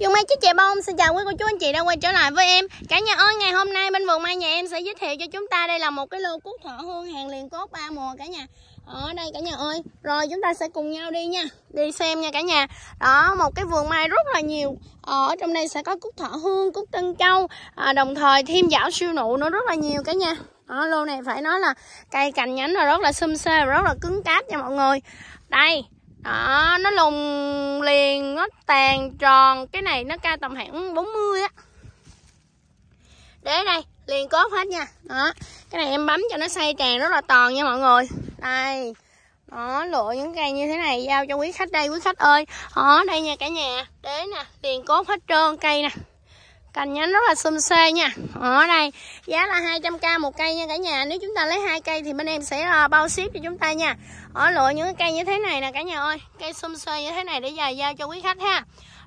Dùng Mai Chiếc Chè Bông xin chào quý cô chú anh chị đã quay trở lại với em Cả nhà ơi ngày hôm nay bên vườn mai nhà em sẽ giới thiệu cho chúng ta đây là một cái lô cúc thọ hương hàng liền cốt ba mùa cả nhà Ở đây cả nhà ơi Rồi chúng ta sẽ cùng nhau đi nha Đi xem nha cả nhà Đó một cái vườn mai rất là nhiều Ở trong đây sẽ có cúc thọ hương, cúc tân châu à, Đồng thời thêm dảo siêu nụ nó rất là nhiều cả nhà đó, lô này phải nói là cây cành nhánh là rất là xum xê và rất là cứng cáp nha mọi người đây đó nó lùng liền nó tàn tròn cái này nó cao tầm khoảng 40 á để đây liền cốt hết nha đó cái này em bấm cho nó xây tràn rất là toàn nha mọi người đây đó lựa những cây như thế này giao cho quý khách đây quý khách ơi đó đây nha cả nhà đế nè liền cốt hết trơn cây nè cành nhánh rất là xum xê nha ở đây giá là 200k một cây nha cả nhà nếu chúng ta lấy hai cây thì bên em sẽ ờ, bao ship cho chúng ta nha ở lựa những cây như thế này nè cả nhà ơi cây xum xê như thế này để dài giao cho quý khách ha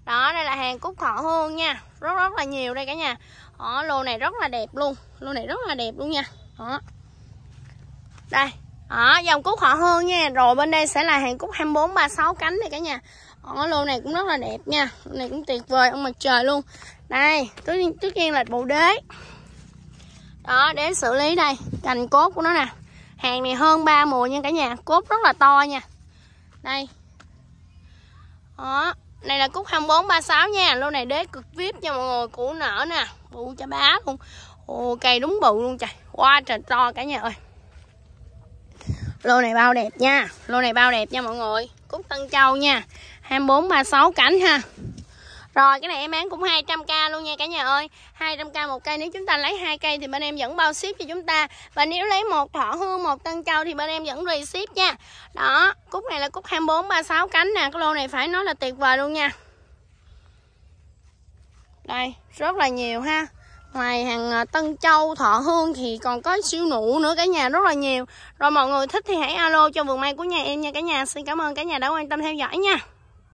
đó đây là hàng cúc thọ hương nha rất rất là nhiều đây cả nhà ở lô này rất là đẹp luôn lô này rất là đẹp luôn nha đó đây ở dòng cúc họ hương nha rồi bên đây sẽ là hàng cúc 24 36 cánh này cả nhà ở lô này cũng rất là đẹp nha Lô này cũng tuyệt vời ông mặt trời luôn Đây trước, trước tiên là bộ đế Đó đế xử lý đây Cành cốt của nó nè Hàng này hơn 3 mùa nha cả nhà Cốt rất là to nha Đây Đó Này là cúc 2436 nha Lô này đế cực vip nha mọi người Củ nở nè Bụ cho bá luôn Ồ cây đúng bự luôn trời Quá trời to cả nhà ơi Lô này bao đẹp nha Lô này bao đẹp nha mọi người Cúc Tân Châu nha 24 36 cánh ha. Rồi cái này em bán cũng 200k luôn nha cả nhà ơi. 200k một cây nếu chúng ta lấy hai cây thì bên em vẫn bao ship cho chúng ta. Và nếu lấy một thọ hương, một tân châu thì bên em vẫn re ship nha. Đó, cúc này là cúc 24 36 cánh nè, cái lô này phải nói là tuyệt vời luôn nha. Đây, rất là nhiều ha. Ngoài hàng ờ, Tân Châu, Thọ Hương thì còn có siêu nụ nữa cả nhà rất là nhiều. Rồi mọi người thích thì hãy alo cho vườn may của nhà em nha cả nhà. Xin cảm ơn cả nhà đã quan tâm theo dõi nha.